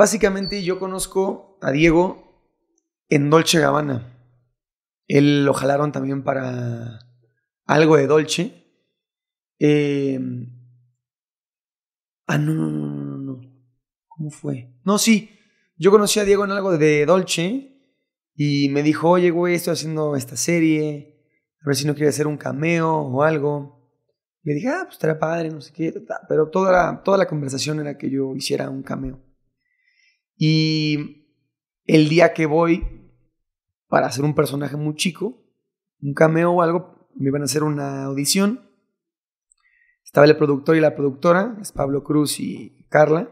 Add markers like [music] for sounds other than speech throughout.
Básicamente yo conozco a Diego en Dolce Gabbana. Él lo jalaron también para algo de Dolce. Em, ah, no, no, no, no, ¿Cómo fue? No, sí. Yo conocí a Diego en algo de Dolce y me dijo, oye, güey, estoy haciendo esta serie. A ver si no quiere hacer un cameo o algo. Le dije, ah, pues estaría padre, no sé qué, pero toda la, toda la conversación era que yo hiciera un cameo. Y el día que voy para hacer un personaje muy chico, un cameo o algo, me iban a hacer una audición. Estaba el productor y la productora, es Pablo Cruz y Carla.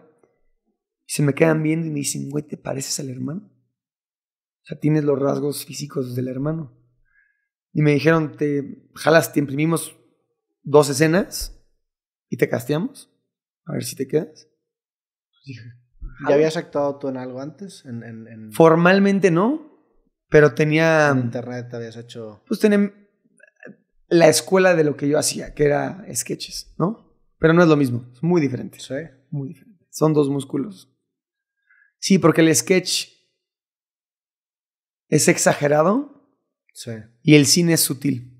Y se me quedan viendo y me dicen, güey, ¿te pareces al hermano? O sea, tienes los rasgos físicos del hermano. Y me dijeron, te jalas, te imprimimos dos escenas y te casteamos, a ver si te quedas. Pues dije, ¿Ya habías actuado tú en algo antes? Formalmente no, pero tenía... En mm, internet habías hecho... Pues tenía eh, la escuela de lo que yo hacía, que era sketches, ¿no? Pero no es lo mismo, es muy diferente. Sí. Muy diferente. Son dos músculos. Sí, porque el sketch es exagerado sí. y el cine es sutil.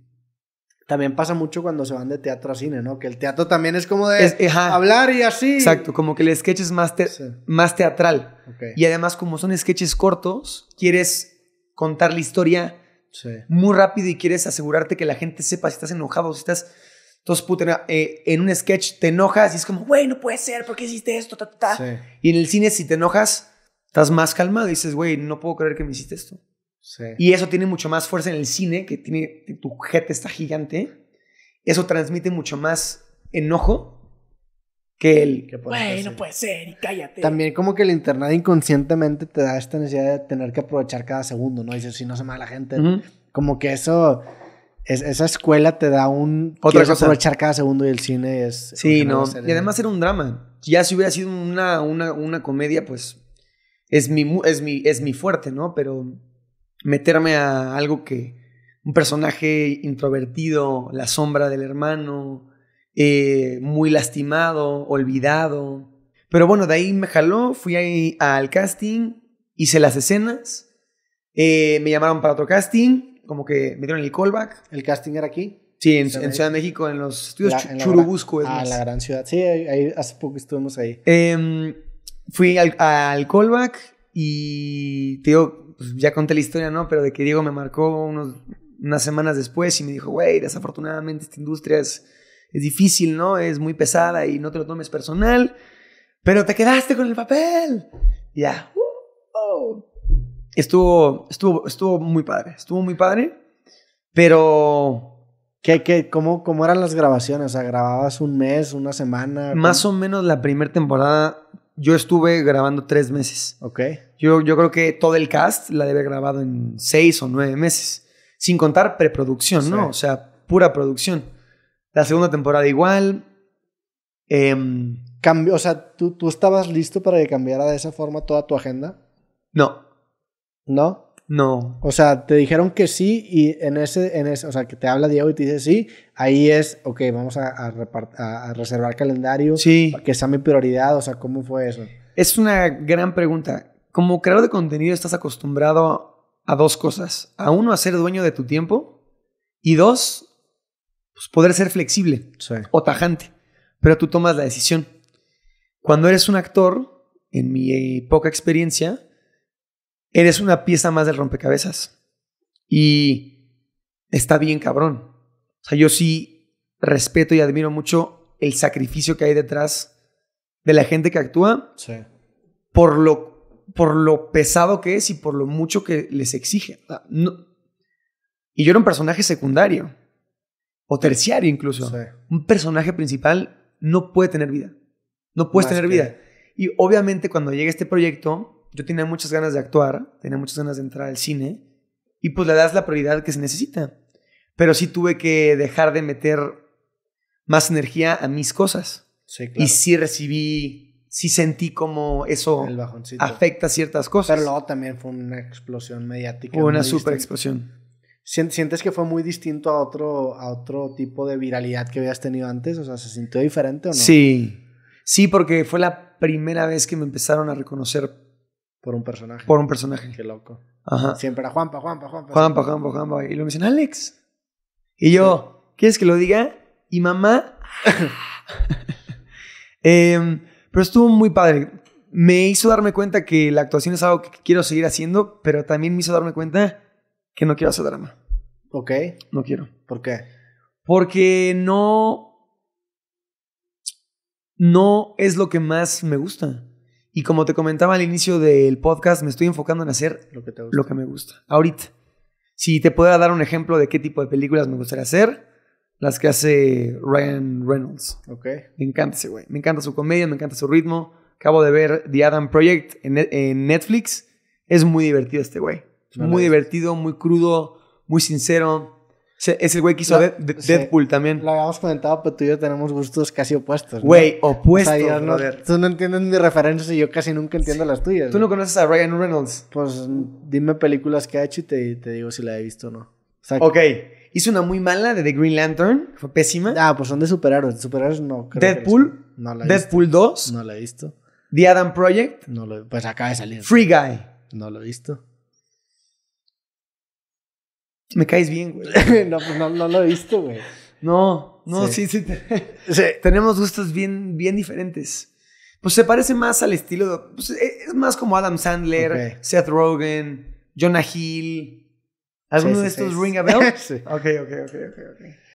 También pasa mucho cuando se van de teatro a cine, ¿no? Que el teatro también es como de hablar y así. Exacto, como que el sketch es más, más teatral. Y además, como son sketches cortos, quieres contar la historia muy rápido y quieres asegurarte que la gente sepa si estás enojado si estás... Entonces, puta, eh, en un sketch te enojas y es como, güey, no puede ser, ¿por qué hiciste esto? Y en el cine, si te enojas, estás más calmado y dices, güey, no puedo creer que me hiciste esto. Y eso tiene mucho más fuerza en el cine, que tiene tu jeta está gigante. Eso transmite mucho más enojo que el... no puede ser, y cállate. También como que el internado inconscientemente te da esta necesidad de tener que aprovechar cada segundo, ¿no? Dices, si no se mata la gente, como que eso... esa escuela te da un... Otra cosa. aprovechar cada segundo y el cine es... Sí, no. y además era un drama. Ya si hubiera sido una, una, una comedia, pues... Es mi, es, mi, es mi fuerte, ¿no? Pero meterme a algo que un personaje introvertido, la sombra del hermano, eh, muy lastimado, olvidado. Pero bueno, de ahí me jaló, fui ahí al casting, hice las escenas, eh, me llamaron para otro casting, como que me dieron el callback. ¿El casting era aquí? Sí, en, Ciudad de México, en los estudios Churubusco. ah, la gran ciudad. Sí, hace poco estuvimos ahí. Em, fui al, al callback y te digo, pues, ya conté la historia, ¿no? Pero de que Diego me marcó unos, unas semanas después y me dijo, güey, desafortunadamente esta industria es, difícil, ¿no? Es muy pesada y no te lo tomes personal, pero te quedaste con el papel. Ya. ¡uh! Estuvo, estuvo, estuvo muy padre, estuvo muy padre, pero... ¿Qué, qué, cómo, ¿Cómo eran las grabaciones? O sea, ¿grababas un mes, una semana? Más o menos la primera temporada yo estuve grabando tres meses. Ok. Yo, yo creo que todo el cast la debe grabado en seis o nueve meses. Sin contar preproducción, ¿no? O sea, pura producción. La segunda temporada igual. Eh, em, Cambio, o sea, ¿tú, ¿tú estabas listo para que cambiara de esa forma toda tu agenda? No. ¿No? No. O sea, te dijeron que sí y en ese, en ese, o sea, que te habla Diego y te dice sí, ahí es, ok, vamos a, reservar calendario, sí. que sea mi prioridad, o sea, ¿cómo fue eso? Es una gran pregunta. Como creador de contenido estás acostumbrado a dos cosas. A uno, a ser dueño de tu tiempo y dos, pues, poder ser flexible o tajante, pero tú tomas la decisión. Cuando eres un actor, en mi poca experiencia, Eres una pieza más del rompecabezas. Y está bien cabrón. O sea, yo sí respeto y admiro mucho el sacrificio que hay detrás de la gente que actúa. Sí. Por lo, por lo pesado que es y por lo mucho que les exige. No. Y yo era un personaje secundario. O terciario incluso. Un personaje principal no puede tener vida. No puedes tener vida. Y obviamente cuando llega este proyecto, yo tenía muchas ganas de actuar, tenía muchas ganas de entrar al cine, y pues le das la prioridad que se necesita. Pero sí tuve que dejar de meter más energía a mis cosas. claro. Y sí recibí, sí sentí como eso afecta ciertas cosas. Pero luego también fue una explosión mediática. Fue una super explosión. ¿Sientes que fue muy distinto a otro, a otro tipo de viralidad que habías tenido antes? O sea, ¿se sintió diferente o no? Sí. Sí, porque fue la primera vez que me empezaron a reconocer por un personaje. Por un personaje. Qué loco. Ajá. Siempre era Juanpa, Juanpa, Juanpa. Juanpa, Juanpa, Juanpa. Y lo me dicen, Alex. Y yo, ¿quieres que lo diga? Y mamá. [laughs] Em, pero estuvo muy padre. Me hizo darme cuenta que la actuación es algo que quiero seguir haciendo, pero también me hizo darme cuenta que no quiero hacer drama. Ok. No quiero. ¿Por qué? Porque no. No es lo que más me gusta. Y como te comentaba al inicio del podcast, me estoy enfocando en hacer lo que, me gusta. Ahorita. Si te pudiera dar un ejemplo de qué tipo de películas me gustaría hacer, las que hace Ryan Reynolds. Ok. Me encanta ese güey. Me encanta su comedia, me encanta su ritmo. Acabo de ver The Adam Project en, Netflix. Es muy divertido este güey. muy divertido, muy crudo, muy sincero. Es el güey que hizo Deadpool también. Lo habíamos comentado, pero tú y yo tenemos gustos casi opuestos. Güey, opuestos. tú no entiendes mis referencias y yo casi nunca entiendo las tuyas. ¿Tú no, conoces a Ryan Reynolds? Pues dime películas que ha hecho y te, digo si la he visto o no. O ok. Hizo una muy mala de The Green Lantern, fue pésima. Ah, pues son de superhéroes. De superhéroes no. Deadpool. no la he Deadpool 2. No la he visto. The Adam Project. No lo, pues acaba de salir. Free Guy. No lo he visto. Me caes bien, güey. [laughs] no, pues no, lo he visto, güey. No, no, sí, [laughs] sí. Tenemos gustos bien, bien diferentes. Pues se parece más al estilo. De, pues e, es más como Adam Sandler, Seth Rogen, Jonah Hill. ¿Alguno de estos ring a bell? [laughs] sí. Ok, ok, ok, ok, ok.